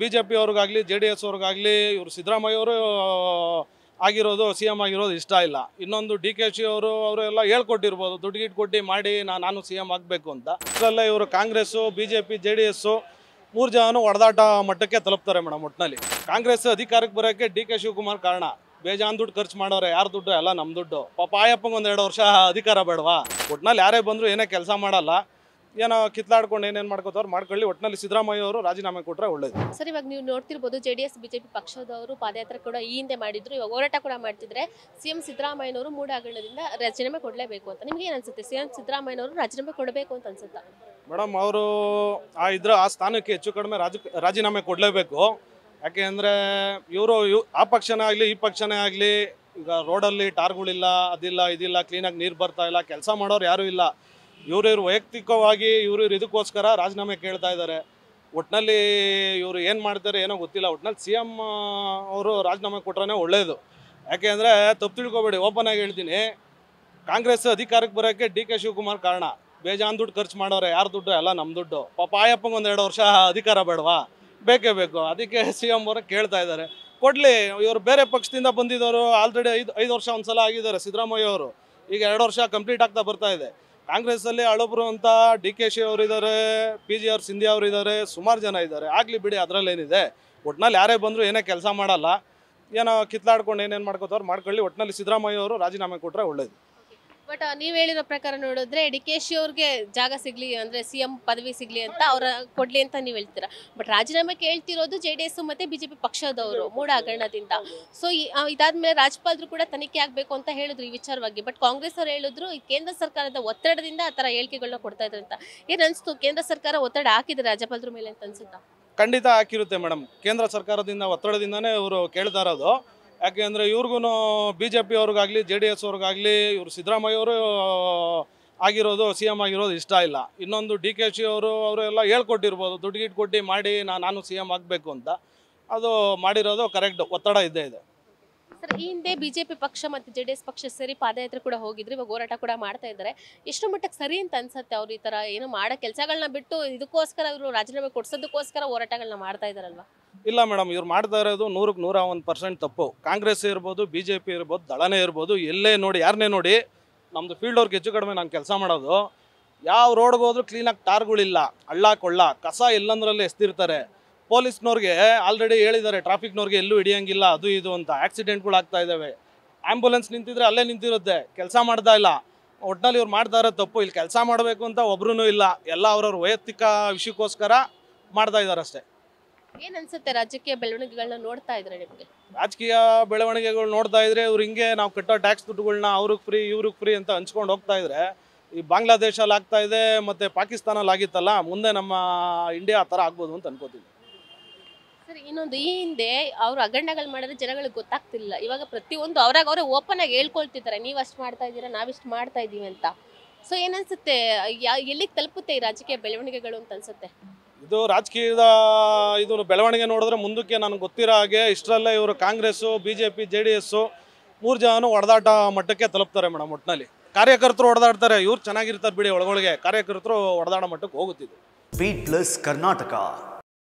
B J P ಅವ್ರಿಗಾಗಲಿ J D S ಅವ್ರಿಗಾಗಲಿ ಇವರು ಸಿದ್ದರಾಮಯ್ಯ ಅವರು ಆಗಿರೋದು ಸಿ ಎಮ್ ಆಗಿರೋದು ಇಷ್ಟ ಇಲ್ಲ ಇನ್ನೊಂದು ಡಿ ಕೆ ಶಿ ಅವರು ಅವರೆಲ್ಲ ಹೇಳ್ಕೊಟ್ಟಿರ್ಬೋದು ದುಡ್ಡು ಗಿಟ್ಟು ಕೊಟ್ಟು ಮಾಡಿ ನಾನು ಸಿ ಎಮ್ ಆಗಬೇಕು ಅಂತ ಅದರಲ್ಲೇ ಇವರು Congress B J P J D S ಮೂರು ಜನ ಹೊಡೆದಾಟ ಮಟ್ಟಕ್ಕೆ ತಲುಪ್ತಾರೆ ಮೇಡಮ್ ಒಟ್ಟಿನಲ್ಲಿ ಕಾಂಗ್ರೆಸ್ ಅಧಿಕಾರಕ್ಕೆ ಬರೋಕ್ಕೆ ಡಿ ಕೆ ಶಿವಕುಮಾರ್ ಕಾರಣ ಬೇಜಾನ್ ದುಡ್ಡು ಖರ್ಚು ಮಾಡೋರೆ ಯಾರು ದುಡ್ಡು ಎಲ್ಲ ನಮ್ಮ ದುಡ್ಡು ಪಾಪ ಆಯಪ್ಪಂಗೆ ಎರಡು ವರ್ಷ ಅಧಿಕಾರ ಬೇಡವಾ ಒಟ್ಟಿನಲ್ಲಿ ಯಾರೇ ಬಂದರೂ ಏನೇ ಕೆಲಸ ಮಾಡಲ್ಲ ಏನೋ ಕಿತ್ಲಾಡ್ಕೊಂಡು ಏನೇನು ಮಾಡ್ಕೊತವ್ರು ಮಾಡ್ಕೊಳ್ಳಿ ಒಟ್ಟಿನಲ್ಲಿ ಸಿದ್ದರಾಮಯ್ಯ ಅವರು ರಾಜೀನಾಮೆ ಕೊಟ್ಟರೆ ಒಳ್ಳೇದು ಸರ್ ಇವಾಗ ನೀವು ನೋಡ್ತಿರ್ಬೋದು ಜೆ ಡಿ ಎಸ್ ಬಿಜೆಪಿ ಪಕ್ಷದವರು ಪಾದಯಾತ್ರೆ ಕೂಡ ಈ ಹಿಂದೆ ಮಾಡಿದ್ರು ಇವಾಗ ಹೋರಾಟ ಕೂಡ ಮಾಡ್ತಿದ್ರೆ ಸಿ ಎಂ ಸಿದ್ದರಾಮಯ್ಯವರು ಹಗರಣದಿಂದ ರಾಜೀನಾಮೆ ಕೊಡಲೇಬೇಕು ಅಂತ ನಿಮ್ಗೆ ಏನು ಅನ್ಸುತ್ತೆ ಎಂ ಸಿದ್ದರಾಮಯ್ಯವರು ರಾಜೀನಾಮೆ ಕೊಡಬೇಕು ಅಂತ ಅನ್ಸುತ್ತಾ ಮೇಡಮ್ ಅವರು ಆ ಇದ್ರ ಆ ಸ್ಥಾನಕ್ಕೆ ಹೆಚ್ಚು ಕಡಿಮೆ ರಾಜ ರಾಜೀನಾಮೆ ಕೊಡಲೇಬೇಕು ಯಾಕೆ ಅಂದರೆ ಇವರು ಆ ಪಕ್ಷನೇ ಆಗಲಿ ಈ ಪಕ್ಷನೇ ಆಗಲಿ ಈಗ ರೋಡಲ್ಲಿ ಟಾರ್ಗಳಿಲ್ಲ ಅದಿಲ್ಲ ಇದಿಲ್ಲ ಕ್ಲೀನಾಗಿ ನೀರು ಬರ್ತಾ ಇಲ್ಲ ಕೆಲಸ ಮಾಡೋರು ಯಾರೂ ಇಲ್ಲ ಇವ್ರಿವ್ರು ವೈಯಕ್ತಿಕವಾಗಿ ಇವರು ಇವ್ರು ಇದಕ್ಕೋಸ್ಕರ ರಾಜೀನಾಮೆ ಕೇಳ್ತಾ ಇದ್ದಾರೆ ಒಟ್ನಲ್ಲಿ ಇವರು ಏನು ಮಾಡ್ತಾರೆ ಏನೋ ಗೊತ್ತಿಲ್ಲ ಒಟ್ನಲ್ಲಿ ಸಿ ಎಮ್ ಅವರು ರಾಜೀನಾಮೆ ಕೊಟ್ರೇ ಒಳ್ಳೆಯದು ಯಾಕೆ ಅಂದರೆ ತಪ್ಪು ತಿಳ್ಕೊಬೇಡಿ ಓಪನ್ ಆಗಿ ಹೇಳ್ತೀನಿ ಕಾಂಗ್ರೆಸ್ ಅಧಿಕಾರಕ್ಕೆ ಬರೋಕ್ಕೆ ಡಿ ಕೆ ಶಿವಕುಮಾರ್ ಕಾರಣ ಬೇಜಾನ್ ದುಡ್ಡು ಖರ್ಚು ಮಾಡೋರು ಯಾರು ದುಡ್ಡು ಎಲ್ಲ ನಮ್ಮ ದುಡ್ಡು ಪಾಪ ಆಯಪ್ಪಂಗೆ ಒಂದು ಎರಡು ವರ್ಷ ಅಧಿಕಾರ ಬೇಡವಾ ಬೇಕೇ ಬೇಕು ಅದಕ್ಕೆ ಸಿ ಎಮ್ ಅವರು ಕೇಳ್ತಾ ಇದ್ದಾರೆ ಕೊಡಲಿ ಇವರು ಬೇರೆ ಪಕ್ಷದಿಂದ ಬಂದಿದ್ದವರು ಆಲ್ರೆಡಿ ಐದು ಐದು ವರ್ಷ ಒಂದು ಸಲ ಆಗಿದ್ದಾರೆ ಸಿದ್ದರಾಮಯ್ಯ ಅವರು ಈಗ ಎರಡು ವರ್ಷ ಕಂಪ್ಲೀಟ್ ಆಗ್ತಾ ಬರ್ತಾ ಇದೆ ಕಾಂಗ್ರೆಸ್ಸಲ್ಲಿ ಅಳೋಬ್ರು ಅಂತ ಡಿ ಕೆ ಶಿ ಅವರಿದ್ದಾರೆ ಪಿ ಜಿ ಅವ್ರು ಸಿಂಧಿ ಅವರಿದ್ದಾರೆ ಸುಮಾರು ಜನ ಇದ್ದಾರೆ ಆಗ್ಲಿ ಬಿಡಿ ಏನಿದೆ ಒಟ್ನಲ್ಲಿ ಯಾರೇ ಬಂದರೂ ಏನೇ ಕೆಲಸ ಮಾಡಲ್ಲ ಏನೋ ಕಿತ್ಲಾಡ್ಕೊಂಡು ಏನೇನು ಮಾಡ್ಕೋತವ್ರು ಮಾಡ್ಕೊಳ್ಳಿ ಒಟ್ಟಿನಲ್ಲಿ ಸಿದ್ದರಾಮಯ್ಯ ಅವರು ರಾಜೀನಾಮೆ ಕೊಟ್ಟರೆ ಒಳ್ಳೇದು ಬಟ್ uh, ನೀವು ಹೇಳಿರೋ ಪ್ರಕಾರ ನೋಡಿದ್ರೆ ಡಿ ಕೆ ಶಿ ಅವ್ರಿಗೆ ಜಾಗ ಸಿಗ್ಲಿ ಅಂದ್ರೆ ಸಿಎಂ ಪದವಿ ಸಿಗ್ಲಿ ಅಂತ ಅವ್ರ ಕೊಡ್ಲಿ ಅಂತ ನೀವು ಹೇಳ್ತೀರಾ ಬಟ್ ರಾಜೀನಾಮೆ ಕೇಳ್ತಿರೋದು ಜೆ ಡಿ ಎಸ್ ಮತ್ತೆ ಬಿಜೆಪಿ ಪಕ್ಷದವರು ಮೂಡ ಹಗರಣದಿಂದ ಸೊ ಇದಾದ್ಮೇಲೆ ರಾಜ್ಯಪಾಲರು ಕೂಡ ತನಿಖೆ ಆಗ್ಬೇಕು ಅಂತ ಹೇಳಿದ್ರು ಈ ವಿಚಾರವಾಗಿ ಬಟ್ ಕಾಂಗ್ರೆಸ್ ಅವ್ರು ಹೇಳಿದ್ರು ಕೇಂದ್ರ ಸರ್ಕಾರದ ಒತ್ತಡದಿಂದ ಆ ತರ ಹೇಳಿಕೆಗಳನ್ನ ಕೊಡ್ತಾ ಇದ್ರು ಅಂತ ಏನ್ ಅನ್ಸ್ತು ಕೇಂದ್ರ ಸರ್ಕಾರ ಒತ್ತಡ ಹಾಕಿದ್ರೆ ರಾಜ್ಯಪಾಲ್ರ ಮೇಲೆ ಅಂತ ಅನ್ಸುತ್ತಾ ಖಂಡಿತ ಹಾಕಿರುತ್ತೆ ಮೇಡಮ್ ಕೇಂದ್ರ ಸರ್ಕಾರದಿಂದ ಒತ್ತಡದಿಂದಾನೇ ಅವರು ಕೇಳ್ತಾ ಇರೋದು ಅಂದರೆ ಇವ್ರಿಗೂ ಬಿ ಜೆ ಪಿ ಅವ್ರಿಗಾಗಲಿ ಜೆ ಡಿ ಎಸ್ ಅವ್ರಿಗಾಗಲಿ ಇವರು ಸಿದ್ದರಾಮಯ್ಯವರು ಆಗಿರೋದು ಸಿ ಎಮ್ ಆಗಿರೋದು ಇಷ್ಟ ಇಲ್ಲ ಇನ್ನೊಂದು ಡಿ ಕೆ ಶಿ ಅವರು ಅವರೆಲ್ಲ ಹೇಳ್ಕೊಟ್ಟಿರ್ಬೋದು ದುಡ್ಡು ಗಿಟ್ಟು ಕೊಟ್ಟು ಮಾಡಿ ನಾನು ಸಿ ಎಮ್ ಆಗಬೇಕು ಅಂತ ಅದು ಮಾಡಿರೋದು ಕರೆಕ್ಟ್ ಒತ್ತಡ ಇದ್ದೇ ಇದೆ ಸರ್ ಈ ಹಿಂದೆ ಬಿಜೆಪಿ ಪಕ್ಷ ಮತ್ತು ಜೆಡಿಎಸ್ ಪಕ್ಷ ಸೇರಿ ಪಾದಯಾತ್ರೆ ಕೂಡ ಹೋಗಿದ್ರು ಇವಾಗ ಹೋರಾಟ ಕೂಡ ಮಾಡ್ತಾ ಇದ್ದಾರೆ ಎಷ್ಟು ಮಟ್ಟಕ್ಕೆ ಸರಿ ಅಂತ ಅನ್ಸತ್ತೆ ಅವ್ರು ಈ ತರ ಏನು ಮಾಡೋ ಕೆಲಸಗಳನ್ನ ಬಿಟ್ಟು ಇದಕ್ಕೋಸ್ಕರ ಇವರು ರಾಜೀನಾಮೆ ಕೊಡ್ಸೋದಕ್ಕೋಸ್ಕರ ಹೋರಾಟಗಳನ್ನ ಮಾಡ್ತಾ ಇದಾರಲ್ವಾ ಇಲ್ಲ ಮೇಡಮ್ ಇವ್ರು ಮಾಡ್ತಾ ಇರೋದು ನೂರಕ್ಕೆ ನೂರ ಒಂದು ಪರ್ಸೆಂಟ್ ತಪ್ಪು ಕಾಂಗ್ರೆಸ್ ಇರ್ಬೋದು ಬಿ ಜೆ ಪಿ ಇರ್ಬೋದು ದಳನೇ ಇರ್ಬೋದು ಎಲ್ಲೇ ನೋಡಿ ಯಾರನ್ನೇ ನೋಡಿ ನಮ್ದು ಫೀಲ್ಡ್ ಅವ್ರಿಗೆ ಹೆಚ್ಚು ಕಡಿಮೆ ನಾನು ಕೆಲಸ ಮಾಡೋದು ಯಾವ ರೋಡ್ಗೆ ಕ್ಲೀನ್ ಕ್ಲೀನಾಗಿ ಟಾರ್ಗಳಿಲ್ಲ ಹಳ್ಳ ಕೊಳ್ಳ ಕಸ ಎಲ್ಲಂದ್ರಲ್ಲಿ ಎಸ್ತಿರ್ತಾರೆ ಪೊಲೀಸ್ನವ್ರಿಗೆ ಆಲ್ರೆಡಿ ಹೇಳಿದ್ದಾರೆ ಟ್ರಾಫಿಕ್ನವ್ರಿಗೆ ಎಲ್ಲೂ ಹಿಡಿಯಂಗಿಲ್ಲ ಅದು ಇದು ಅಂತ ಆಕ್ಸಿಡೆಂಟ್ಗಳು ಆಗ್ತಾ ಇದ್ದಾವೆ ಆ್ಯಂಬುಲೆನ್ಸ್ ನಿಂತಿದ್ರೆ ಅಲ್ಲೇ ನಿಂತಿರುತ್ತೆ ಕೆಲಸ ಮಾಡ್ತಾ ಇಲ್ಲ ಒಟ್ನಲ್ಲಿ ಇವ್ರು ಮಾಡ್ತಾ ಇರೋ ತಪ್ಪು ಇಲ್ಲಿ ಕೆಲಸ ಮಾಡಬೇಕು ಅಂತ ಒಬ್ರು ಇಲ್ಲ ಎಲ್ಲ ಅವ್ರವ್ರ ವೈಯಕ್ತಿಕ ವಿಷಯಕ್ಕೋಸ್ಕರ ಮಾಡ್ತಾ ಇದ್ದಾರೆ ಅಷ್ಟೇ ಏನ್ ಅನ್ಸುತ್ತೆ ರಾಜಕೀಯ ಬೆಳವಣಿಗೆಗಳನ್ನ ನೋಡ್ತಾ ಇದ್ರೆ ನಿಮಗೆ ರಾಜಕೀಯ ಬೆಳವಣಿಗೆಗಳು ನೋಡ್ತಾ ಇದ್ರೆ ಇವ್ರು ಹಿಂಗೆ ನಾವು ಕಟ್ಟೋ ಟ್ಯಾಕ್ಸ್ ದುಡ್ಡುಗಳನ್ನ ಅವ್ರಿಗೆ ಫ್ರೀ ಇವ್ರಿಗೆ ಫ್ರೀ ಅಂತ ಹಂಚ್ಕೊಂಡು ಹೋಗ್ತಾ ಇದ್ರೆ ಈ ಬಾಂಗ್ಲಾದೇಶಲ್ಲಿ ಆಗ್ತಾ ಇದೆ ಮತ್ತೆ ಪಾಕಿಸ್ತಾನಲ್ಲಿ ಆಗಿತ್ತಲ್ಲ ಮುಂದೆ ನಮ್ಮ ಇಂಡಿಯಾ ಆ ಥರ ಆಗ್ಬೋದು ಅಂತ ಅನ್ಕೋತೀವಿ ಸರ್ ಇನ್ನೊಂದು ಈ ಹಿಂದೆ ಅವ್ರು ಅಗಂಡಗಳು ಮಾಡಿದ್ರೆ ಜನಗಳಿಗೆ ಗೊತ್ತಾಗ್ತಿಲ್ಲ ಇವಾಗ ಪ್ರತಿಯೊಂದು ಅವ್ರಾಗ ಅವರೇ ಓಪನ್ ಆಗಿ ಹೇಳ್ಕೊಳ್ತಿದ್ದಾರೆ ನೀವು ಅಷ್ಟು ಮಾಡ್ತಾ ಇದ್ದೀರಾ ನಾವಿಷ್ಟು ಮಾಡ್ತಾ ಇದ್ದೀವಿ ಅಂತ ಸೊ ಏನನ್ಸುತ್ತೆ ಎಲ್ಲಿಗೆ ತಲುಪುತ್ತೆ ಈ ರಾಜಕೀಯ ಬೆಳವಣಿಗೆಗಳು ಅಂತ ಅನ್ಸುತ್ತೆ ಇದು ರಾಜಕೀಯದ ಇದು ಬೆಳವಣಿಗೆ ನೋಡಿದ್ರೆ ಮುಂದಕ್ಕೆ ನನಗೆ ಗೊತ್ತಿರೋ ಹಾಗೆ ಇಷ್ಟರಲ್ಲೇ ಇವರು Congress B J P J D S ಮೂರು ಜನ ಹೊಡೆದಾಟ ಮಟ್ಟಕ್ಕೆ ತಲುಪ್ತಾರೆ ಮೇಡಮ್ ಒಟ್ಟಿನಲ್ಲಿ ಕಾರ್ಯಕರ್ತರು ಹೊಡೆದಾಡ್ತಾರೆ ಇವ್ರು ಚೆನ್ನಾಗಿರ್ತಾರೆ ಬಿಡಿ ಒಳಗೊಳಗೆ ಕಾರ್ಯಕರ್ತರು ಹೊಡೆದಾಡ ಮಟ್ಟಕ್ಕೆ ಹೋಗುತ್ತಿದ್ದು ಬಿ ಪ್ಲಸ್ ಕರ್ನಾಟಕ